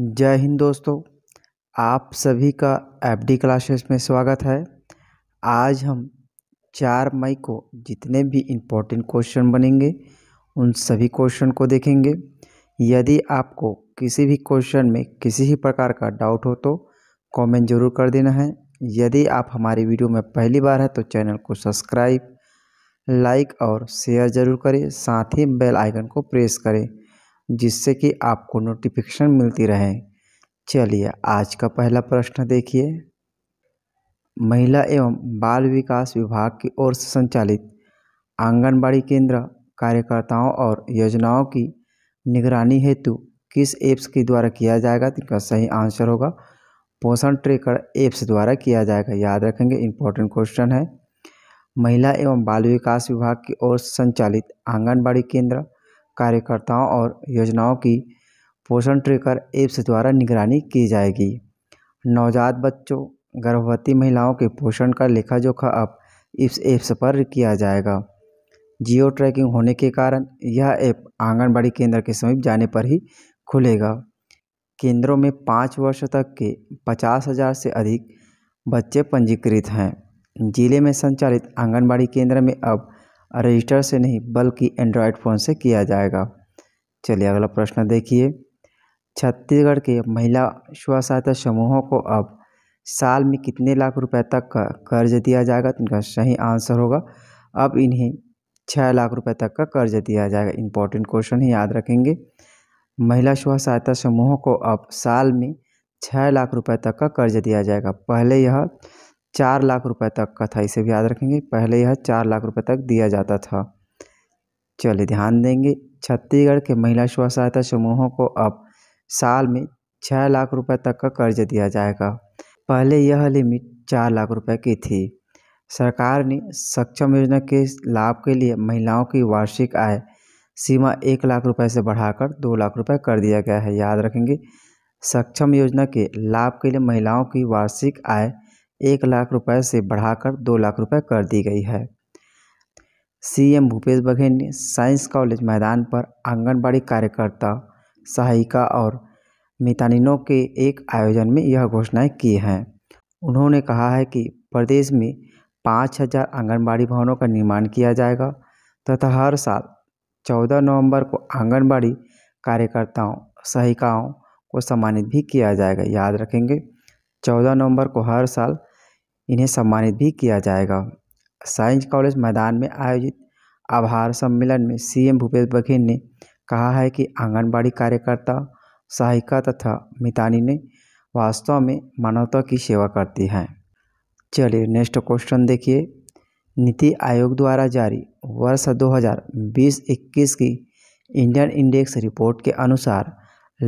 जय हिंद दोस्तों आप सभी का एफ डी क्लासेस में स्वागत है आज हम चार मई को जितने भी इम्पोर्टेंट क्वेश्चन बनेंगे उन सभी क्वेश्चन को देखेंगे यदि आपको किसी भी क्वेश्चन में किसी भी प्रकार का डाउट हो तो कमेंट जरूर कर देना है यदि आप हमारी वीडियो में पहली बार है तो चैनल को सब्सक्राइब लाइक और शेयर जरूर करें साथ ही बेल आइकन को प्रेस करें जिससे कि आपको नोटिफिकेशन मिलती रहे चलिए आज का पहला प्रश्न देखिए महिला एवं बाल विकास विभाग की ओर से संचालित आंगनबाड़ी केंद्र कार्यकर्ताओं और योजनाओं की निगरानी हेतु किस एप्स के द्वारा किया जाएगा तो इनका सही आंसर होगा पोषण ट्रेकर एप्स द्वारा किया जाएगा याद रखेंगे इंपॉर्टेंट क्वेश्चन है महिला एवं बाल विकास विभाग की ओर संचालित आंगनबाड़ी केंद्र कार्यकर्ताओं और योजनाओं की पोषण ट्रेकर ऐप्स द्वारा निगरानी की जाएगी नवजात बच्चों गर्भवती महिलाओं के पोषण का लेखा जोखा अब इस ऐप्स पर किया जाएगा जियो ट्रैकिंग होने के कारण यह ऐप आंगनबाड़ी केंद्र के समीप जाने पर ही खुलेगा केंद्रों में पाँच वर्ष तक के पचास हज़ार से अधिक बच्चे पंजीकृत हैं जिले में संचालित आंगनबाड़ी केंद्र में अब रजिस्टर से नहीं बल्कि एंड्रॉयड फ़ोन से किया जाएगा चलिए अगला प्रश्न देखिए छत्तीसगढ़ के महिला स्व सहायता समूहों को अब साल में कितने लाख रुपए तक का कर्ज दिया जाएगा तो इनका सही आंसर होगा अब इन्हें छः लाख रुपए तक का कर्ज दिया जाएगा इंपॉर्टेंट क्वेश्चन ही याद रखेंगे महिला स्व सहायता समूहों को अब साल में छः लाख रुपए तक का कर्ज दिया जाएगा पहले यह चार लाख रुपए तक का था इसे भी याद रखेंगे पहले यह चार लाख रुपए तक दिया जाता था चलिए ध्यान देंगे छत्तीसगढ़ के महिला स्व सहायता समूहों को अब साल में छः लाख रुपए तक का कर्ज दिया जाएगा पहले यह लिमिट चार लाख रुपए की थी सरकार ने सक्षम योजना के लाभ के लिए महिलाओं की वार्षिक आय सीमा एक लाख रुपए से बढ़ाकर दो लाख रुपए कर दिया गया है याद रखेंगे सक्षम योजना के लाभ के लिए महिलाओं की वार्षिक आय एक लाख रुपए से बढ़ाकर दो लाख रुपए कर दी गई है सीएम भूपेश बघेल ने साइंस कॉलेज मैदान पर आंगनबाड़ी कार्यकर्ता सहायिका और मितानिनों के एक आयोजन में यह घोषणाएं की हैं उन्होंने कहा है कि प्रदेश में पाँच हजार आंगनबाड़ी भवनों का निर्माण किया जाएगा तथा हर साल चौदह नवंबर को आंगनबाड़ी कार्यकर्ताओं सहायिकाओं को सम्मानित भी किया जाएगा याद रखेंगे चौदह नवंबर को हर साल इन्हें सम्मानित भी किया जाएगा साइंस कॉलेज मैदान में आयोजित आभार सम्मेलन में सीएम भूपेश बघेल ने कहा है कि आंगनबाड़ी कार्यकर्ता सहायिका तथा मितानी ने वास्तव में मानवता की सेवा करती हैं चलिए नेक्स्ट क्वेश्चन देखिए नीति आयोग द्वारा जारी वर्ष 2020-21 की इंडियन इंडेक्स रिपोर्ट के अनुसार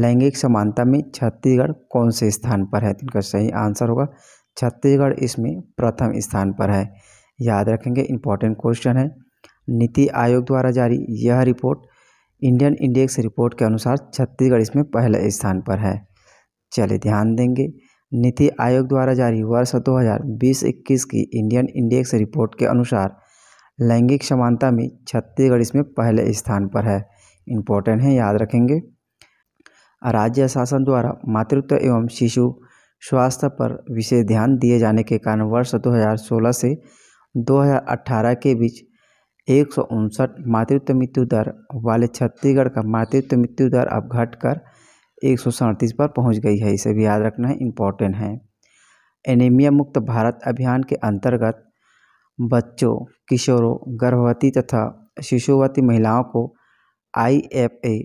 लैंगिक समानता में छत्तीसगढ़ कौन से स्थान पर है तो इनका सही आंसर होगा छत्तीसगढ़ इसमें प्रथम स्थान पर है याद रखेंगे इंपॉर्टेंट क्वेश्चन है नीति आयोग द्वारा जारी यह रिपोर्ट इंडियन इंडेक्स रिपोर्ट के अनुसार छत्तीसगढ़ इसमें पहले स्थान पर है चलिए ध्यान देंगे नीति आयोग द्वारा जारी वर्ष बीस इक्कीस की इंडियन इंडेक्स रिपोर्ट के अनुसार लैंगिक समानता में छत्तीसगढ़ इसमें पहले स्थान पर है इम्पोर्टेंट है याद रखेंगे राज्य शासन द्वारा मातृत्व एवं शिशु स्वास्थ्य पर विशेष ध्यान दिए जाने के कारण वर्ष दो हज़ार सोलह से दो हज़ार के बीच एक सौ उनसठ मातृत्व मृत्यु दर वाले छत्तीसगढ़ का मातृत्व मृत्यु दर अब घटकर एक सौ पर पहुंच गई है इसे भी याद रखना इम्पोर्टेंट है एनीमिया मुक्त भारत अभियान के अंतर्गत बच्चों किशोरों गर्भवती तथा शिशुवती महिलाओं को I F A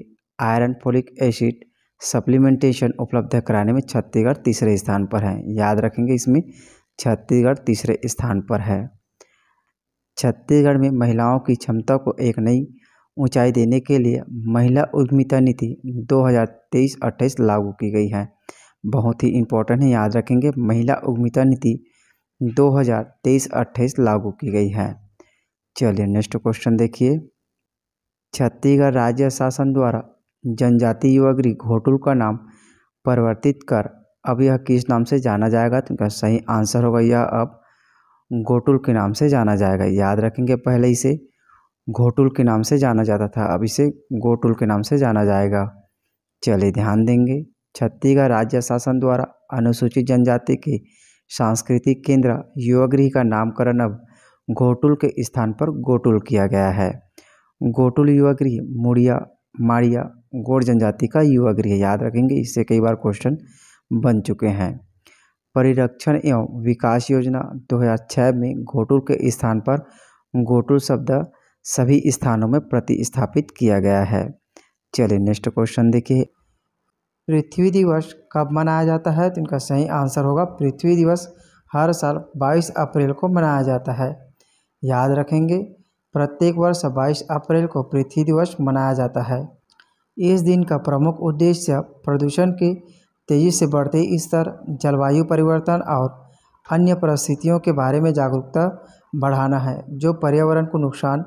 iron folic acid supplementation उपलब्ध कराने में छत्तीसगढ़ तीसरे स्थान पर है याद रखेंगे इसमें छत्तीसगढ़ तीसरे स्थान पर है छत्तीसगढ़ में महिलाओं की क्षमता को एक नई ऊंचाई देने के लिए महिला उद्यमिता नीति 2023-28 लागू की गई है बहुत ही इम्पोर्टेंट है याद रखेंगे महिला उद्यमिता नीति 2023-28 लागू की गई है चलिए नेक्स्ट क्वेश्चन देखिए छत्तीसगढ़ राज्य शासन द्वारा जनजाति युवा गृह घोटुल का नाम परिवर्तित कर अब यह किस नाम से जाना जाएगा तो इनका सही आंसर होगा यह अब घोटुल के नाम से जाना जाएगा याद रखेंगे पहले इसे घोटुल के नाम से जाना जाता था अब इसे गोटुल के नाम से जाना जाएगा चलिए ध्यान देंगे छत्तीसगढ़ राज्य शासन द्वारा अनुसूचित जनजाति के सांस्कृतिक केंद्र युवागृह का नामकरण अब घोटुल के स्थान पर गोटुल किया गया है गोटुल युवागृह मुड़िया माड़िया गोर जनजाति का युवा गृह याद रखेंगे इससे कई बार क्वेश्चन बन चुके हैं परिरक्षण एवं विकास योजना 2006 में घोटुर के स्थान पर घोटुर शब्द सभी स्थानों में प्रतिस्थापित किया गया है चलिए नेक्स्ट क्वेश्चन देखिए पृथ्वी दिवस कब मनाया जाता है तो इनका सही आंसर होगा पृथ्वी दिवस हर साल 22 अप्रैल को मनाया जाता है याद रखेंगे प्रत्येक वर्ष 22 अप्रैल को पृथ्वी दिवस मनाया जाता है इस दिन का प्रमुख उद्देश्य प्रदूषण के तेजी से बढ़ते स्तर जलवायु परिवर्तन और अन्य परिस्थितियों के बारे में जागरूकता बढ़ाना है जो पर्यावरण को नुकसान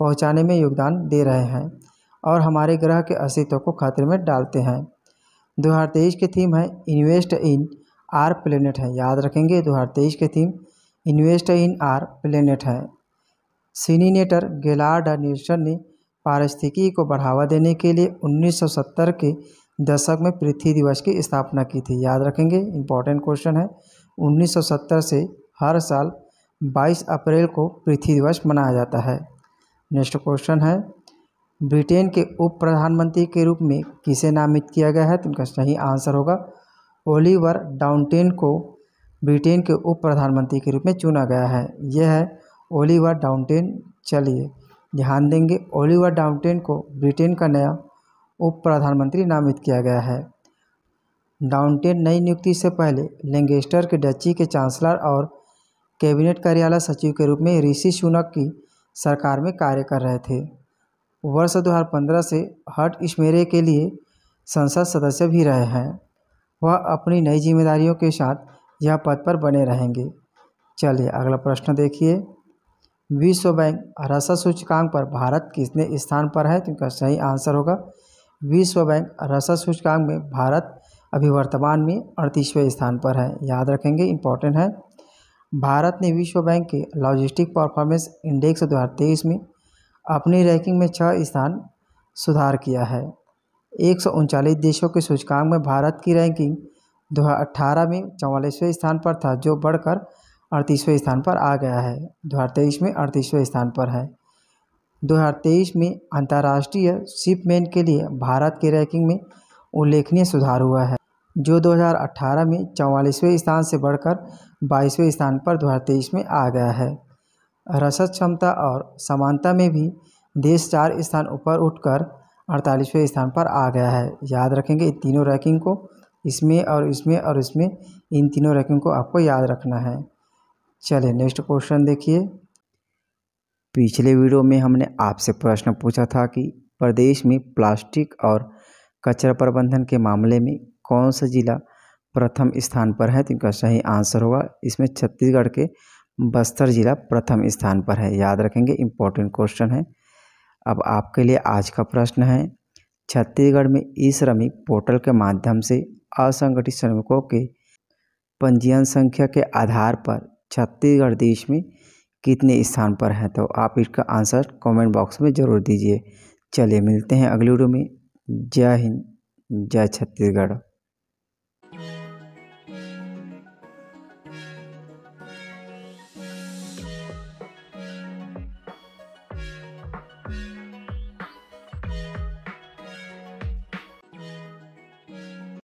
पहुंचाने में योगदान दे रहे हैं और हमारे ग्रह के अस्तित्व को खतरे में डालते हैं तेईस की थीम है इन्वेस्ट इन आर प्लेनेट है याद रखेंगे तेईस की theme invest in our planet है सीनीनेटर गेलार्ड न्यूटन ने पारिस्थितिकी को बढ़ावा देने के लिए 1970 के दशक में पृथ्वी दिवस की स्थापना की थी याद रखेंगे इम्पोर्टेंट क्वेश्चन है 1970 से हर साल 22 अप्रैल को पृथ्वी दिवस मनाया जाता है नेक्स्ट क्वेश्चन है ब्रिटेन के उप प्रधानमंत्री के रूप में किसे नामित किया गया है तो इनका सही आंसर होगा ओलिवर डाउनटेन को ब्रिटेन के उप प्रधानमंत्री के रूप में चुना गया है यह है ओलिवर डाउनटेन चलिए ध्यान देंगे ओलिवर डाउनटेन को ब्रिटेन का नया उप प्रधानमंत्री नामित किया गया है डाउनटेन नई नियुक्ति से पहले लेंगेस्टर के डची के चांसलर और कैबिनेट कार्यालय सचिव के रूप में ऋषि सुनक की सरकार में कार्य कर रहे थे वर्ष 2015 से हट इस्मेरे के लिए संसद सदस्य भी रहे हैं वह अपनी नई जिम्मेदारियों के साथ यह पद पर बने रहेंगे चलिए अगला प्रश्न देखिए विश्व बैंक रसद सूचकांक पर भारत कितने स्थान पर है तो इनका सही आंसर होगा विश्व बैंक रसद सूचकांक में भारत अभी वर्तमान में अड़तीसवें स्थान पर है याद रखेंगे इंपॉर्टेंट है भारत ने विश्व बैंक के लॉजिस्टिक परफॉर्मेंस इंडेक्स दो हज़ार तेईस में अपनी रैंकिंग में छः स्थान सुधार किया है एक सौ उनचालीस देशों के सूचकांक में भारत की रैंकिंग 2018 में चौवालीसवें स्थान पर था जो बढ़कर अड़तीसवें स्थान पर आ गया है दो हज़ार तेईस में अड़तीसवें स्थान पर है दो हज़ार तेईस में अंतर्राष्ट्रीय शिपमेंट के लिए भारत की रैंकिंग में उल्लेखनीय सुधार हुआ है जो 2018 में चौवालीसवें स्थान से बढ़कर बाईसवें स्थान पर तेईस में आ गया है रसद क्षमता और समानता में भी देश चार स्थान ऊपर उठकर अड़तालीसवें स्थान पर आ गया है याद रखेंगे तीनों रैंकिंग को इसमें और इसमें और इसमें इन तीनों रैंकिंग को आपको याद रखना है चलिए नेक्स्ट क्वेश्चन देखिए पिछले वीडियो में हमने आपसे प्रश्न पूछा था कि प्रदेश में प्लास्टिक और कचरा प्रबंधन के मामले में कौन सा जिला प्रथम स्थान पर है तो इनका सही आंसर होगा इसमें छत्तीसगढ़ के बस्तर जिला प्रथम स्थान पर है याद रखेंगे इम्पोर्टेंट क्वेश्चन है अब आपके लिए आज का प्रश्न है छत्तीसगढ़ में ई श्रमिक पोर्टल के माध्यम से असंगठित श्रमिकों के पंजीयन संख्या के आधार पर छत्तीसगढ़ देश में कितने स्थान पर है तो आप इसका आंसर कमेंट बॉक्स में ज़रूर दीजिए चलिए मिलते हैं अगले वीडियो में जय हिंद जय छत्तीसगढ़